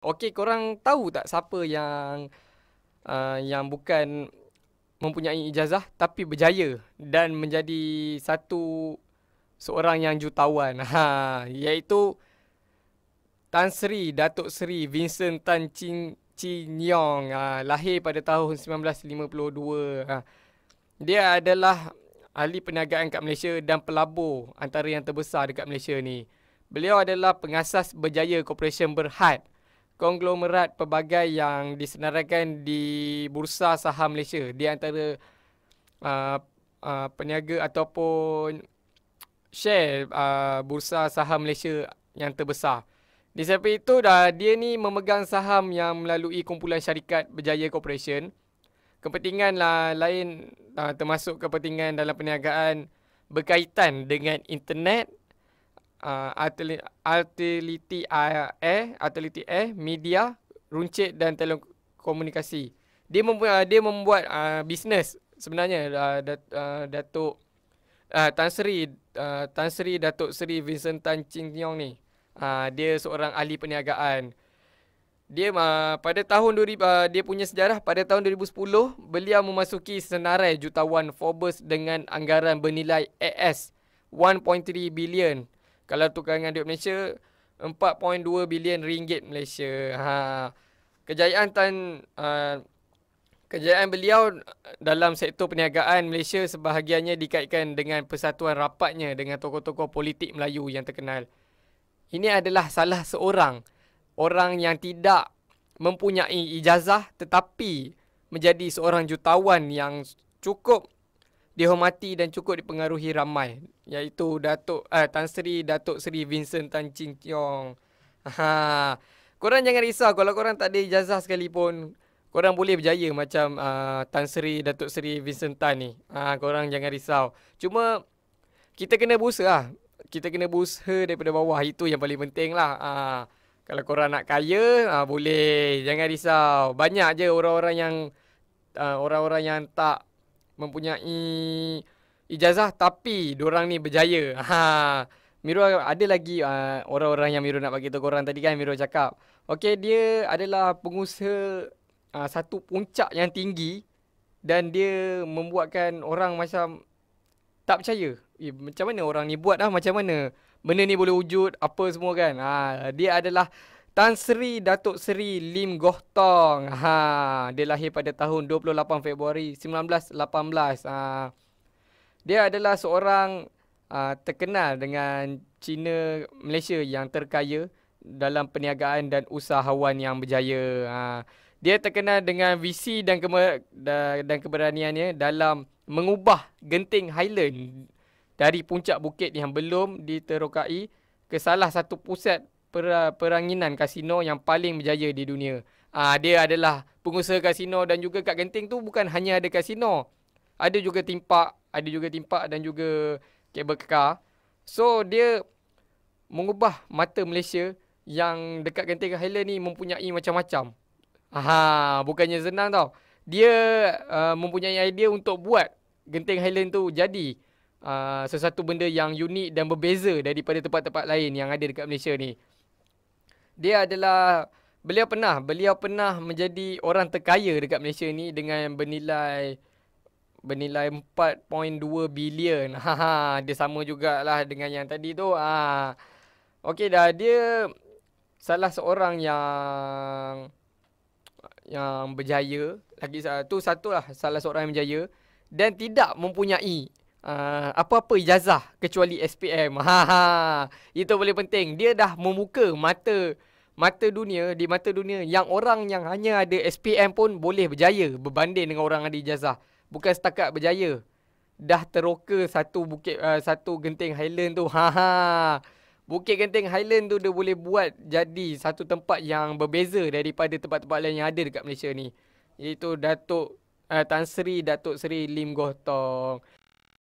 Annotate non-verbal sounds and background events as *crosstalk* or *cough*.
Okey, korang tahu tak siapa yang uh, yang bukan mempunyai ijazah tapi berjaya dan menjadi satu seorang yang jutawan. *laughs* Ha, iaitu Tan Sri Datuk Sri Vincent Tan Ching Chin Yong ha, lahir pada tahun 1952. Ha, dia adalah ahli perniagaan kat Malaysia dan pelabur antara yang terbesar dekat Malaysia ni. Beliau adalah pengasas Berjaya Corporation Berhad konglomerat pelbagai yang disenaraikan di Bursa Saham Malaysia. Di antara uh, uh, peniaga ataupun share uh, Bursa Saham Malaysia yang terbesar. Di samping itu, dah, dia ni memegang saham yang melalui kumpulan syarikat Berjaya Corporation. Kepentingan lain uh, termasuk kepentingan dalam perniagaan berkaitan dengan internet, uh, ah, Atleti Air ah, eh, Atleti Air eh, Media Runcit dan Telekomunikasi Dia membuat ah, Dia membuat uh, Bisnes Sebenarnya uh, Datuk uh, Tan Sri uh, Tan Sri Datuk Sri Vincent Tan Ching Yong ni uh, Dia seorang ahli perniagaan dia uh, pada tahun 2000 uh, dia punya sejarah pada tahun 2010 beliau memasuki senarai jutawan Forbes dengan anggaran bernilai AS 1.3 billion. Kalau tukar dengan duit Malaysia 4.2 bilion ringgit Malaysia ha. Kejayaan Tan uh, Kejayaan beliau dalam sektor perniagaan Malaysia sebahagiannya dikaitkan dengan persatuan rapatnya dengan tokoh-tokoh politik Melayu yang terkenal. Ini adalah salah seorang orang yang tidak mempunyai ijazah tetapi menjadi seorang jutawan yang cukup dihormati dan cukup dipengaruhi ramai iaitu Datuk eh, Tan Sri Datuk Sri Vincent Tan Ching Kiong. Ha. Korang jangan risau kalau korang tak ada ijazah sekalipun korang boleh berjaya macam uh, Tan Sri Datuk Sri Vincent Tan ni. Ha, korang jangan risau. Cuma kita kena berusaha. Lah. Kita kena berusaha daripada bawah itu yang paling penting lah. Ha. Kalau korang nak kaya, ha, boleh. Jangan risau. Banyak je orang-orang yang uh, orang-orang yang tak mempunyai ijazah tapi diorang ni berjaya. Ha. Miro ada lagi uh, orang-orang yang Miru nak bagi tahu korang tadi kan Miru cakap. Okey dia adalah pengusaha uh, satu puncak yang tinggi dan dia membuatkan orang macam tak percaya. Eh, macam mana orang ni buat lah macam mana benda ni boleh wujud apa semua kan. Ha dia adalah Tan Sri Datuk Sri Lim Goh Tong. Ha dia lahir pada tahun 28 Februari 1918. Ha dia adalah seorang uh, terkenal dengan Cina Malaysia yang terkaya dalam perniagaan dan usahawan yang berjaya. Uh, dia terkenal dengan visi dan, kemer- dan keberaniannya dalam mengubah genting Highland dari puncak bukit yang belum diterokai ke salah satu pusat per- peranginan kasino yang paling berjaya di dunia. Uh, dia adalah pengusaha kasino dan juga kat genting tu bukan hanya ada kasino. Ada juga timpak ada juga timpak dan juga kabel kekar. So dia mengubah mata Malaysia yang dekat Genting Highland ni mempunyai macam-macam. Aha, bukannya senang tau. Dia uh, mempunyai idea untuk buat Genting Highland tu jadi uh, sesuatu benda yang unik dan berbeza daripada tempat-tempat lain yang ada dekat Malaysia ni. Dia adalah beliau pernah beliau pernah menjadi orang terkaya dekat Malaysia ni dengan bernilai bernilai 4.2 bilion. *laughs* Ha ha dia sama jugalah dengan yang tadi tu. Ha. Okey dah dia salah seorang yang yang berjaya lagi satu satulah salah seorang yang berjaya dan tidak mempunyai uh, apa-apa ijazah kecuali SPM. *laughs* Ha ha. Itu boleh penting. Dia dah membuka mata mata dunia di mata dunia yang orang yang hanya ada SPM pun boleh berjaya berbanding dengan orang ada ijazah bukan setakat berjaya dah teroka satu bukit uh, satu genting highland tu ha ha bukit genting highland tu dia boleh buat jadi satu tempat yang berbeza daripada tempat-tempat lain yang ada dekat Malaysia ni iaitu Datuk uh, Tan Sri Datuk Sri Lim Goh Tong